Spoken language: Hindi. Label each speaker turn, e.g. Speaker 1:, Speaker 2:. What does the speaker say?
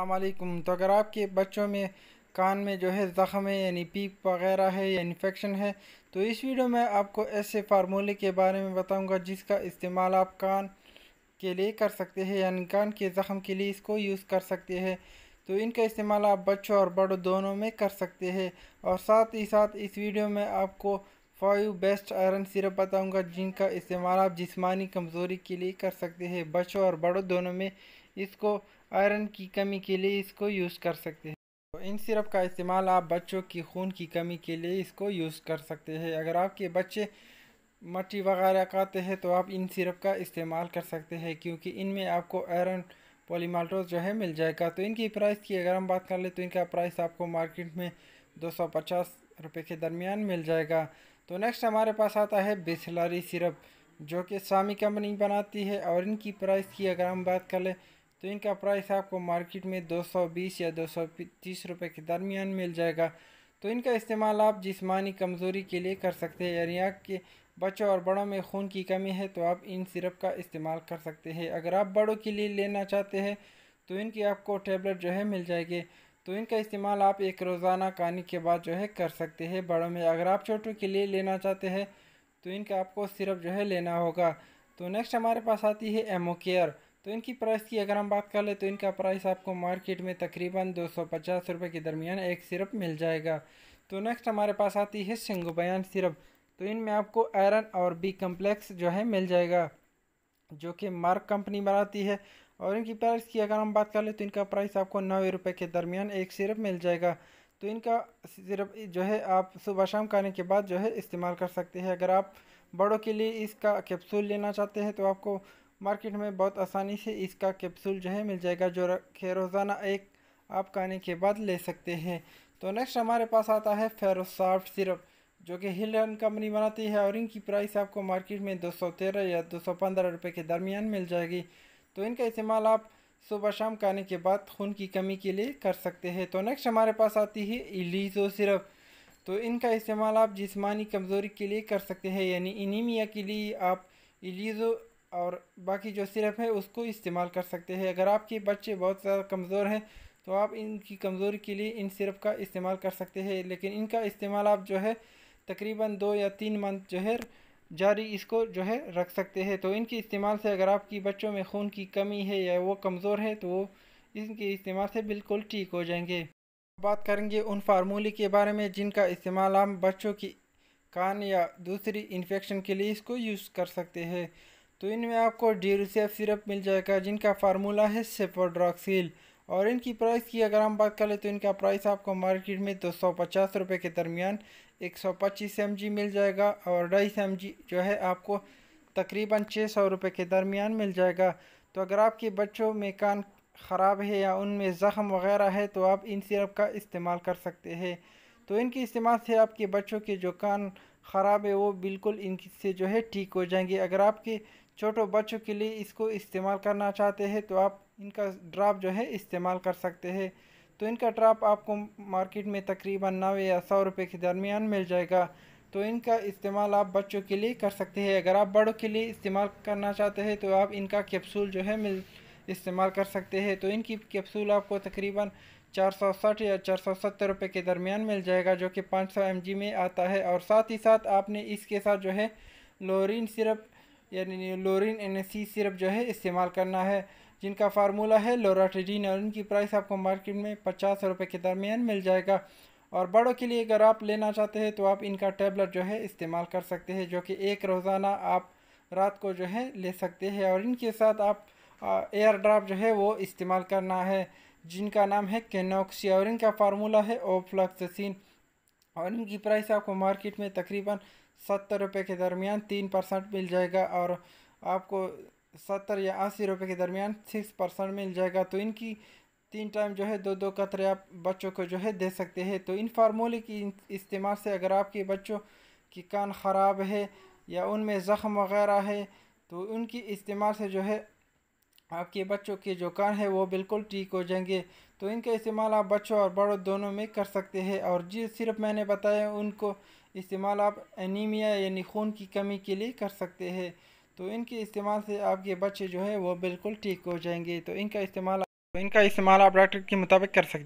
Speaker 1: अल्लाम तो अगर आपके बच्चों में कान में जो है ज़ख़म है यानी पीक वगैरह है या इन्फेक्शन है तो इस वीडियो में आपको ऐसे फार्मूले के बारे में बताऊंगा जिसका इस्तेमाल आप कान के लिए कर सकते हैं यानी कान के ज़ख़म के लिए इसको यूज़ कर सकते हैं तो इनका इस्तेमाल आप बच्चों और बड़ों दोनों में कर सकते हैं और साथ ही साथ इस वीडियो में आपको फाइव बेस्ट आयरन सिरप बताऊंगा जिनका इस्तेमाल आप जिस्मानी कमज़ोरी के लिए कर सकते हैं बच्चों और बड़ों दोनों में इसको आयरन की कमी के लिए इसको यूज़ कर सकते हैं तो इन सिरप का इस्तेमाल आप बच्चों की खून की कमी के लिए इसको यूज़ कर सकते हैं अगर आपके बच्चे मट्टी वगैरह खाते हैं तो आप इन सिरप का इस्तेमाल कर सकते हैं क्योंकि इनमें आपको आयरन पोलीमाल्टोज जो है मिल जाएगा तो इनकी प्राइस की अगर हम बात कर ले तो इनका प्राइस आपको मार्केट में दो सौ पचास रुपये के दरमियान मिल जाएगा तो नेक्स्ट हमारे पास आता है बिसलारी सिरप जो कि स्वामी कंपनी बनाती है और इनकी प्राइस की अगर हम बात कर लें तो इनका प्राइस आपको मार्केट में 220 या 230 रुपए के दरमियान मिल जाएगा तो इनका इस्तेमाल आप जिसमानी कमज़ोरी के लिए कर सकते हैं यानी आपके बच्चों और बड़ों में खून की कमी है तो आप इन सिरप का इस्तेमाल कर सकते हैं अगर आप बड़ों के लिए लेना चाहते हैं तो इनकी आपको टेबलेट जो है मिल जाएगी तो इनका इस्तेमाल आप एक रोज़ाना कहानी के बाद जो है कर सकते हैं बड़ों में अगर आप छोटों के लिए लेना चाहते हैं तो इनका आपको सिर्फ जो है लेना होगा तो नेक्स्ट हमारे पास आती है एमो केयर तो इनकी प्राइस की अगर हम बात कर लें तो इनका प्राइस आपको मार्केट में तकरीबन दो सौ पचास रुपये के दरमियान एक सिरप मिल जाएगा तो नेक्स्ट हमारे पास आती है बयान सिरप तो इनमें आपको आयरन और बी कम्प्लेक्स जो है मिल जाएगा जो कि मार्क कंपनी बनाती है और इनकी प्राइस की अगर हम बात कर ले तो इनका प्राइस आपको नौ रुपये के दरमियान एक सिरप मिल जाएगा तो इनका सिरप जो है आप सुबह शाम करने के बाद जो है इस्तेमाल कर सकते हैं अगर आप बड़ों के लिए इसका कैप्सूल लेना चाहते हैं तो आपको मार्केट में बहुत आसानी से इसका कैप्सूल जो है मिल जाएगा जो रोज़ाना एक आप खाने के बाद ले सकते हैं तो नेक्स्ट हमारे पास आता है फेरोसाफ्ट सिरप जो कि हिल रन कंपनी बनाती है और इनकी प्राइस आपको मार्केट में 213 या 215 रुपए के दरमियान मिल जाएगी तो इनका इस्तेमाल आप सुबह शाम खाने के बाद खून की कमी के लिए कर सकते हैं तो नेक्स्ट हमारे पास आती है इलीजो सिरप तो इनका इस्तेमाल आप जिसमानी कमज़ोरी के लिए कर सकते हैं यानी इनीमिया के लिए आप इलीजो और बाकी जो सिरप है उसको इस्तेमाल कर सकते हैं अगर आपके बच्चे बहुत ज़्यादा कमज़ोर हैं तो आप इनकी कमज़ोरी के लिए इन सिरप का इस्तेमाल कर सकते हैं लेकिन इनका इस्तेमाल आप जो है तकरीबन दो या तीन मंथ जो है जारी इसको जो है रख सकते हैं तो इनके इस्तेमाल से अगर आपकी बच्चों में खून की कमी है या वो कमज़ोर है तो वो इनके इस्तेमाल से बिल्कुल ठीक हो जाएंगे बात करेंगे उन फार्मूले के बारे में जिनका इस्तेमाल हम बच्चों की कान या दूसरी इन्फेक्शन के लिए इसको यूज़ कर सकते हैं तो इनमें आपको डीरूसेफ सिरप मिल जाएगा जिनका फार्मूला है सेपोड्रॉक्सिल और इनकी प्राइस की अगर हम बात करें तो इनका प्राइस आपको मार्केट में दो सौ पचास रुपये के दरमियान एक सौ पच्चीस एम जी मिल जाएगा और ढाई एम जी जो है आपको तकरीबन छः सौ रुपये के दरमियान मिल जाएगा तो अगर आपके बच्चों में कान ख़राब है या उनमें ज़ख़म वगैरह है तो आप इन सिरप का इस्तेमाल कर सकते हैं तो इनके इस्तेमाल से आपके बच्चों के जो कान ख़राब है वो बिल्कुल इनसे जो है ठीक हो जाएंगे अगर आपके छोटे बच्चों के लिए इसको इस्तेमाल करना चाहते हैं तो आप इनका ड्राप जो है इस्तेमाल कर सकते हैं तो इनका ड्राप आपको मार्केट में तकरीबन नौ या सौ रुपये के दरमियान मिल जाएगा तो इनका इस्तेमाल आप बच्चों के लिए कर सकते हैं अगर आप बड़ों के लिए इस्तेमाल करना चाहते हैं तो आप इनका कैप्सूल जो है मिल इस्तेमाल कर सकते हैं तो इनकी कैप्सूल आपको तकरीबन 460 या 470 रुपए के दरमियान मिल जाएगा जो कि 500 सौ में आता है और साथ ही साथ आपने इसके साथ जो है लोरिन सिरप यानी लोरिन एन सिरप जो है इस्तेमाल करना है जिनका फार्मूला है लोराटीन और इनकी प्राइस आपको मार्केट में पचास रुपये के दरमियान मिल जाएगा और बड़ों के लिए अगर आप लेना चाहते हैं तो आप इनका टैबलेट जो है इस्तेमाल कर सकते हैं जो कि एक रोज़ाना आप रात को जो है ले सकते हैं और इनके साथ आप एयर ड्राप जो है वो इस्तेमाल करना है जिनका नाम है कैनोक्सी और इनका फार्मूला है ओफ्लॉक्सिन और इनकी प्राइस आपको मार्केट में तकरीबन सत्तर रुपये के दरमियान तीन परसेंट मिल जाएगा और आपको सत्तर या अस्सी रुपये के दरमियान सिक्स परसेंट मिल जाएगा तो इनकी तीन टाइम जो है दो दो कतरे आप बच्चों को जो है दे सकते हैं तो इन फार्मूले की इस्तेमाल से अगर आपके बच्चों की कान ख़राब है या उनमें ज़ख़म वगैरह है तो उनकी इस्तेमाल से जो है आपके बच्चों के जो कान है वो बिल्कुल ठीक हो जाएंगे तो इनका इस्तेमाल आप बच्चों और बड़ों दोनों में कर सकते हैं और जी सिर्फ मैंने बताया उनको इस्तेमाल आप एनीमिया यानी खून की कमी के लिए कर सकते हैं तो इनके इस्तेमाल से आपके बच्चे जो है वो बिल्कुल ठीक हो जाएंगे तो इनका इस्तेमाल तो इनका इस्तेमाल आप डॉक्टर के मुताबिक कर सकते हैं